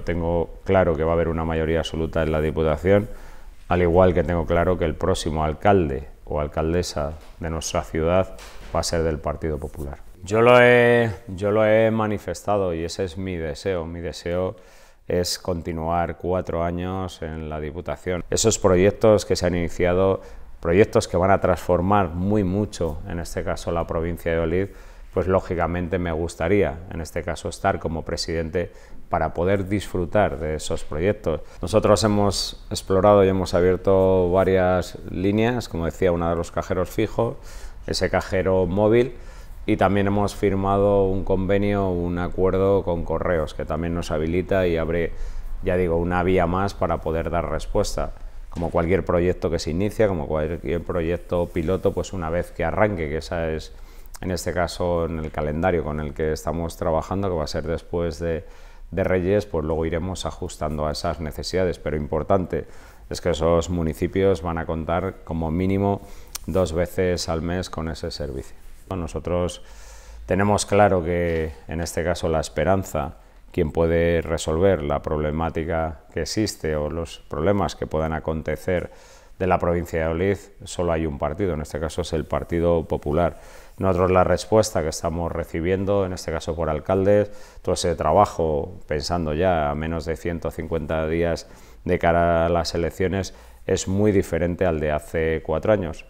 tengo claro que va a haber una mayoría absoluta en la Diputación, al igual que tengo claro que el próximo alcalde o alcaldesa de nuestra ciudad va a ser del Partido Popular. Yo lo he, yo lo he manifestado y ese es mi deseo. Mi deseo es continuar cuatro años en la Diputación. Esos proyectos que se han iniciado, proyectos que van a transformar muy mucho, en este caso la provincia de Olid, pues lógicamente me gustaría, en este caso, estar como presidente para poder disfrutar de esos proyectos. Nosotros hemos explorado y hemos abierto varias líneas, como decía, uno de los cajeros fijos, ese cajero móvil y también hemos firmado un convenio, un acuerdo con Correos, que también nos habilita y abre, ya digo, una vía más para poder dar respuesta. Como cualquier proyecto que se inicia, como cualquier proyecto piloto, pues una vez que arranque, que esa es en este caso en el calendario con el que estamos trabajando, que va a ser después de de Reyes, pues luego iremos ajustando a esas necesidades. Pero importante es que esos municipios van a contar como mínimo dos veces al mes con ese servicio. Nosotros tenemos claro que en este caso la esperanza, quien puede resolver la problemática que existe o los problemas que puedan acontecer de la provincia de Oliz solo hay un partido, en este caso es el Partido Popular. Nosotros la respuesta que estamos recibiendo, en este caso por alcaldes, todo ese trabajo, pensando ya a menos de 150 días de cara a las elecciones, es muy diferente al de hace cuatro años.